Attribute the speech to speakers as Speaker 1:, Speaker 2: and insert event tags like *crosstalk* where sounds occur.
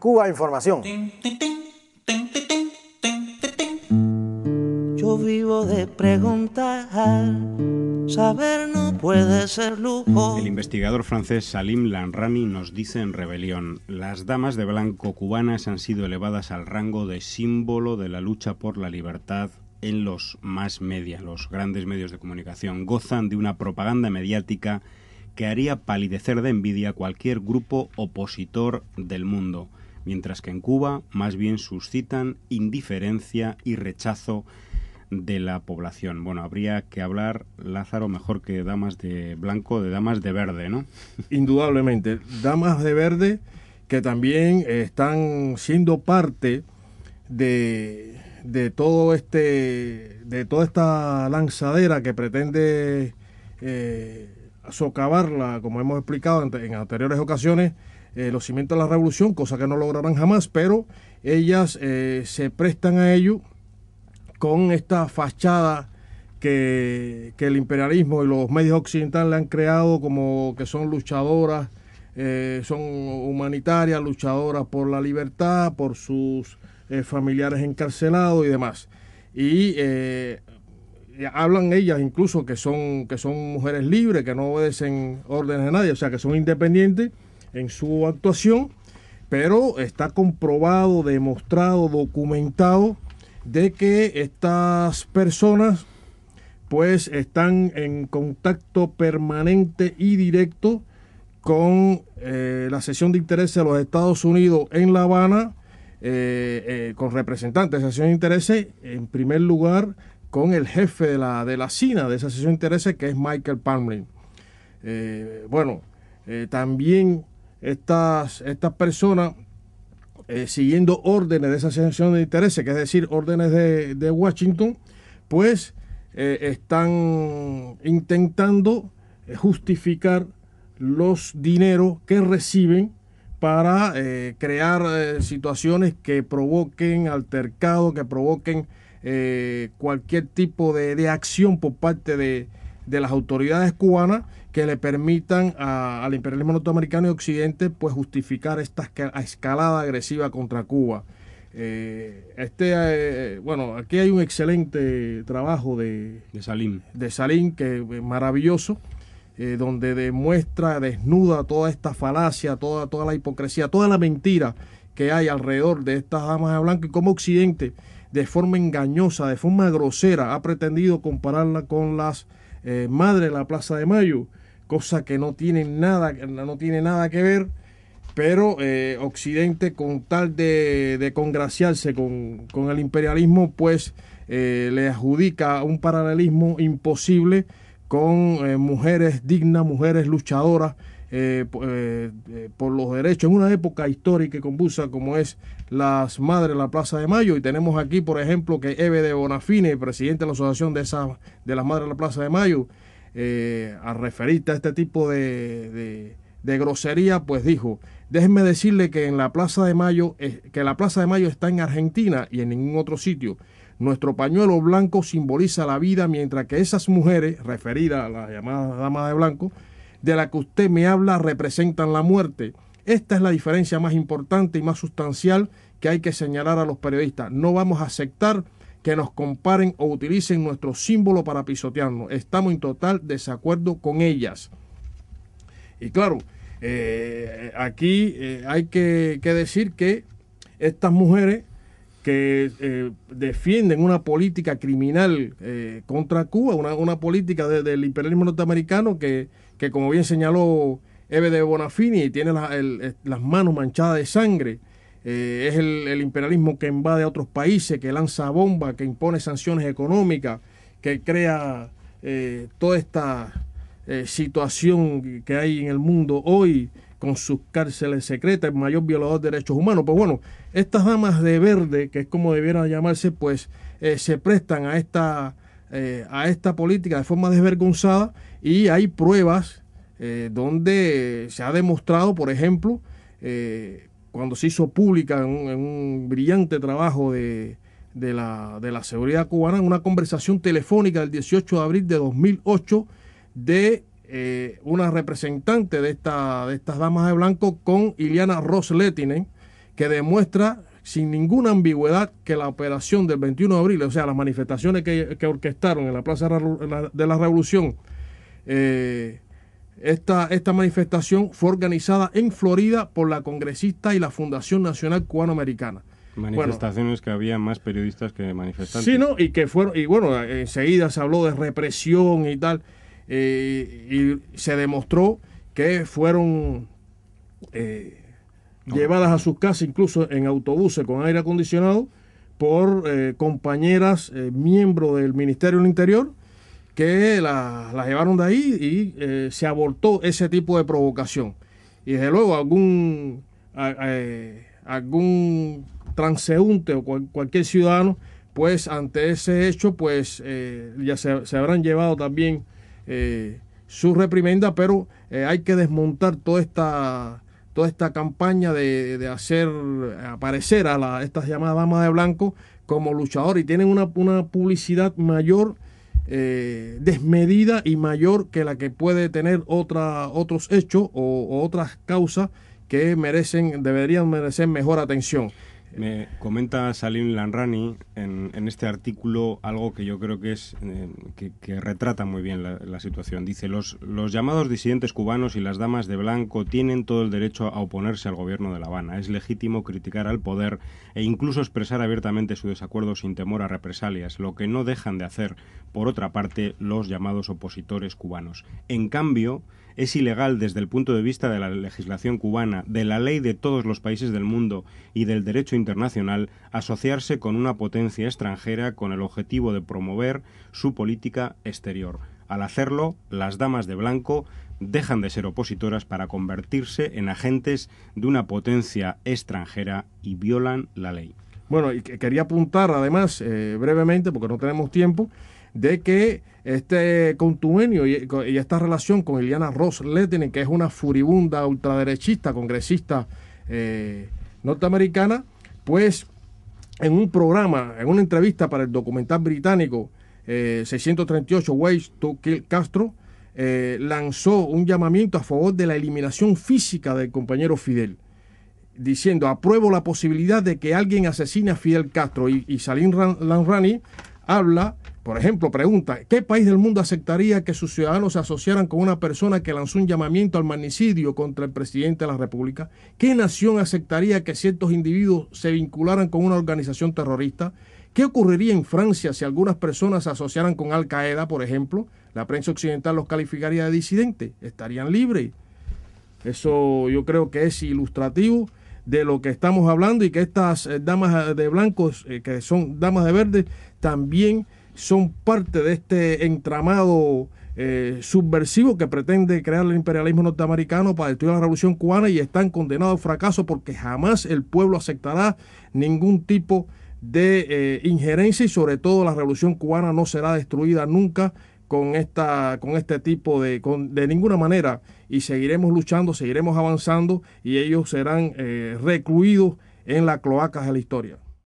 Speaker 1: Cuba Información.
Speaker 2: Yo vivo de preguntar, saber no puede ser lujo. El investigador francés Salim Lanrani nos dice en Rebelión, las damas de blanco cubanas han sido elevadas al rango de símbolo de la lucha por la libertad en los más media, los grandes medios de comunicación, gozan de una propaganda mediática que haría palidecer de envidia cualquier grupo opositor del mundo mientras que en Cuba más bien suscitan indiferencia y rechazo de la población. Bueno, habría que hablar, Lázaro, mejor que damas de blanco, de damas de verde, ¿no? *laughs* Indudablemente, damas de verde que también
Speaker 1: están siendo parte de, de todo este de toda esta lanzadera que pretende eh, socavarla, como hemos explicado en anteriores ocasiones, eh, los cimientos de la revolución, cosa que no lograrán jamás, pero ellas eh, se prestan a ello con esta fachada que, el imperialismo y los medios occidentales han creado como que son luchadoras, eh, son humanitarias, luchadoras por la libertad, por sus familiares encarcelados y demás. Y hablan ellas incluso que son, que son mujeres libres, que no obedecen órdenes de nadie, o sea, que son independientes en su actuación, pero está comprobado, demostrado, documentado de que estas personas pues están en contacto permanente y directo con eh, la sesión de interés de los Estados Unidos en La Habana, eh, eh, con representantes de esa sesión de intereses en primer lugar con el jefe de la, de la CINA de esa sesión de interés, que es Michael Palmley. bueno, también estas, estas personas eh, siguiendo órdenes de esa asociación de intereses, que es decir, órdenes de, Washington, pues eh, están intentando eh, justificar los dineros que reciben para crear situaciones que provoquen altercado, que provoquen cualquier tipo de, acción por parte de, de las autoridades cubanas que le permitan al imperialismo norteamericano y occidente pues justificar esta escalada agresiva contra Cuba. Eh, este, eh, eh, bueno, aquí hay un excelente trabajo de, de Salim, de Salim que es maravilloso, donde demuestra, desnuda toda esta falacia, toda, toda la hipocresía, toda la mentira que hay alrededor de estas damas de blanco y cómo Occidente, de forma engañosa, de forma grosera, ha pretendido compararla con las eh, madre de la Plaza de Mayo, cosa que no tiene nada, no tiene nada que ver, pero eh, Occidente con tal de, congraciarse con, el imperialismo, pues eh, le adjudica un paralelismo imposible con mujeres dignas, mujeres luchadoras, eh, eh, eh, por los derechos en una época histórica y convulsa como es las madres de la Plaza de Mayo. Y tenemos aquí, por ejemplo, que Eve de Bonafine, presidente de la Asociación de, de las Madres de la Plaza de Mayo, al a referirte a este tipo de, grosería, pues dijo, déjenme decirle que en la Plaza de Mayo, que la Plaza de Mayo está en Argentina y en ningún otro sitio. Nuestro pañuelo blanco simboliza la vida, mientras que esas mujeres, referidas a las llamadas damas de blanco, de la que usted me habla representan la muerte. Esta es la diferencia más importante y más sustancial que hay que señalar a los periodistas. No vamos a aceptar que nos comparen o utilicen nuestro símbolo para pisotearnos. Estamos en total desacuerdo con ellas. Y claro, eh, aquí eh, hay que, decir que estas mujeres que eh, defienden una política criminal contra Cuba, una, política del imperialismo norteamericano que que como bien señaló Eve de Bonafini, tiene eh, las manos manchadas de sangre. Eh, es el, imperialismo que invade a otros países, que lanza bombas, que impone sanciones económicas, que crea eh, toda esta situación que hay en el mundo hoy con sus cárceles secretas, el mayor violador de derechos humanos. Pues bueno, estas damas de verde, que es como debieran llamarse, pues se prestan a esta eh, a esta política de forma desvergonzada y hay pruebas eh, donde se ha demostrado, por ejemplo, eh, cuando se hizo pública en un, brillante trabajo de, de, la, de, la, seguridad cubana, una conversación telefónica del 18 de abril de 2008 de una representante de, esta, de estas damas de blanco con Iliana Letinen que demuestra sin ninguna ambigüedad que la operación del 21 de abril, o sea, las manifestaciones que, orquestaron en la Plaza de la Revolución, eh, esta, manifestación fue organizada en Florida por la congresista y la Fundación Nacional Cubanoamericana.
Speaker 2: Manifestaciones que había más periodistas que manifestantes. Sí,
Speaker 1: ¿no? Y que fueron, y bueno, enseguida se habló de represión y tal, eh, y se demostró que fueron eh, llevadas a sus casas, incluso en autobuses con aire acondicionado, por eh, compañeras, eh, miembros del Ministerio del Interior, que las llevaron de ahí y eh, se abortó ese tipo de provocación. Y desde luego algún, algún transeúnte o cualquier ciudadano, pues ante ese hecho, pues ya se, se, habrán llevado también su reprimenda, pero hay que desmontar toda esta toda esta campaña de, hacer aparecer a estas llamadas damas de blanco como luchador y tienen una, una publicidad mayor, eh, desmedida y mayor que la que puede tener otra, otros hechos o, o otras causas que merecen, deberían merecer mejor
Speaker 2: atención. Me comenta Salim Lanrani en, este artículo algo que yo creo que es eh, que, retrata muy bien la, la, situación. Dice los, los llamados disidentes cubanos y las damas de blanco tienen todo el derecho a oponerse al gobierno de La Habana. Es legítimo criticar al poder e incluso expresar abiertamente su desacuerdo sin temor a represalias, lo que no dejan de hacer, por otra parte, los llamados opositores cubanos. En cambio, es ilegal desde el punto de vista de la legislación cubana, de la ley de todos los países del mundo y del derecho internacional asociarse con una potencia extranjera con el objetivo de promover su política exterior. Al hacerlo, las damas de blanco dejan de ser opositoras para convertirse en agentes de una potencia extranjera y violan la ley.
Speaker 1: Bueno, y quería apuntar además eh, brevemente, porque no tenemos tiempo, de que este contumenio y, esta relación con Eliana Ross Lettinen, que es una furibunda ultraderechista, congresista eh, norteamericana, pues en un programa, en una entrevista para el documental británico 638 eh, Ways to Kill Castro, eh, lanzó un llamamiento a favor de la eliminación física del compañero Fidel, diciendo, apruebo la posibilidad de que alguien asesine a Fidel Castro. Y, y Salim Lanrani habla por ejemplo, pregunta, ¿qué país del mundo aceptaría que sus ciudadanos se asociaran con una persona que lanzó un llamamiento al magnicidio contra el presidente de la República? ¿Qué nación aceptaría que ciertos individuos se vincularan con una organización terrorista? ¿Qué ocurriría en Francia si algunas personas se asociaran con Al Qaeda, por ejemplo? La prensa occidental los calificaría de disidentes, estarían libres. Eso yo creo que es ilustrativo de lo que estamos hablando y que estas eh, damas de blancos, eh, que son damas de verde, también son parte de este entramado eh, subversivo que pretende crear el imperialismo norteamericano para destruir la revolución cubana y están condenados al fracaso porque jamás el pueblo aceptará ningún tipo de eh, injerencia y sobre todo la revolución cubana no será destruida nunca con, esta, con este tipo de, de ninguna manera y seguiremos luchando, seguiremos avanzando y ellos serán eh, recluidos en las cloacas de la historia.